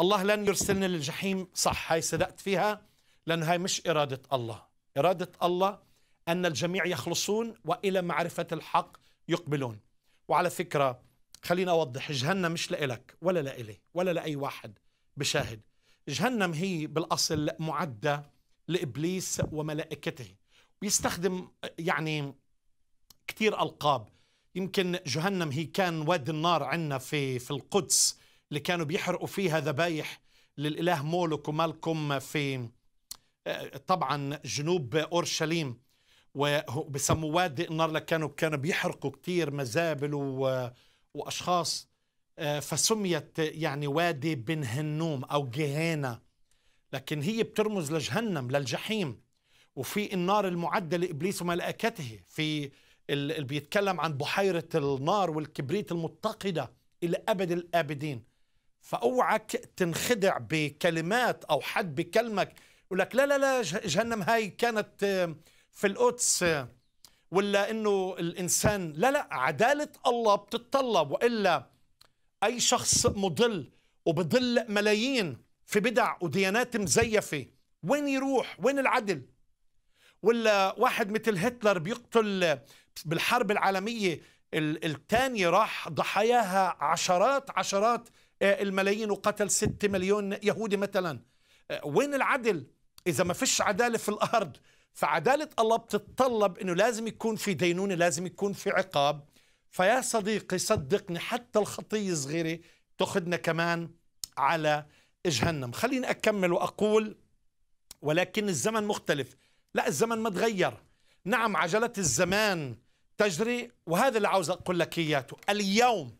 الله لن يرسلنا للجحيم صح هاي صدقت فيها لأنه هاي مش إرادة الله إرادة الله أن الجميع يخلصون وإلى معرفة الحق يقبلون وعلى فكرة خليني أوضح جهنم مش لإلك ولا لإلي ولا لأي واحد بشاهد جهنم هي بالأصل معدة لإبليس وملائكته بيستخدم يعني كثير ألقاب يمكن جهنم هي كان وادي النار عندنا في في القدس اللي كانوا بيحرقوا فيها ذبايح للاله مولوك ومالكم في آه، طبعا جنوب اورشليم وبسموا وادي النار لكانوا كانوا بيحرقوا كثير مزابل واشخاص آه، فسميت يعني وادي بن هنوم او جهينا لكن هي بترمز لجهنم للجحيم وفي النار المعدة لابليس وملائكته في اللي بيتكلم عن بحيرة النار والكبريت المتقدة إلى أبد الآبدين فاوعك تنخدع بكلمات او حد بكلمك يقول لك لا لا لا جهنم هاي كانت آه، في القدس آه، ولا انه الانسان لا لا عداله الله بتتطلب والا اي شخص مضل وبضل ملايين في بدع وديانات مزيفه وين يروح وين العدل ولا واحد مثل هتلر بيقتل بالحرب العالميه الثاني راح ضحاياها عشرات عشرات آه، الملايين وقتل 6 مليون يهودي مثلا آه، وين العدل اذا ما فيش عداله في الارض فعداله الله بتتطلب انه لازم يكون في دينونه لازم يكون في عقاب فيا صديقي صدقني حتى الخطيه الصغيره تاخذنا كمان على جهنم خليني اكمل واقول ولكن الزمن مختلف لا الزمن ما تغير نعم عجله الزمان تجري وهذا اللي عاوز أقول لك إياه اليوم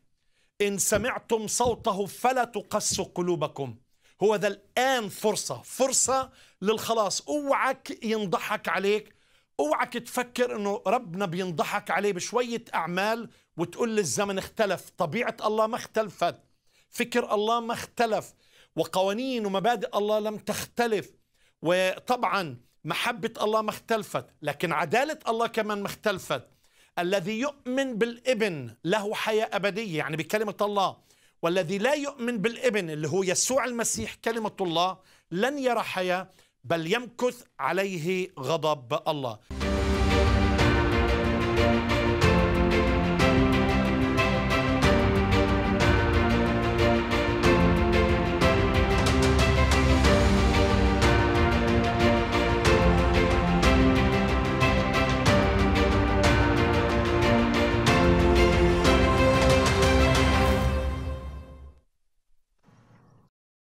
إن سمعتم صوته فلا تقسوا قلوبكم هو ذا الآن فرصة فرصة للخلاص اوعك ينضحك عليك اوعك تفكر انه ربنا بينضحك عليه بشوية أعمال وتقول لي الزمن اختلف طبيعة الله ما اختلفت فكر الله ما اختلف وقوانين ومبادئ الله لم تختلف وطبعا محبة الله ما اختلفت لكن عدالة الله كمان ما اختلفت الذي يؤمن بالابن له حياة أبدية يعني بكلمة الله والذي لا يؤمن بالابن اللي هو يسوع المسيح كلمة الله لن يرى حياة بل يمكث عليه غضب الله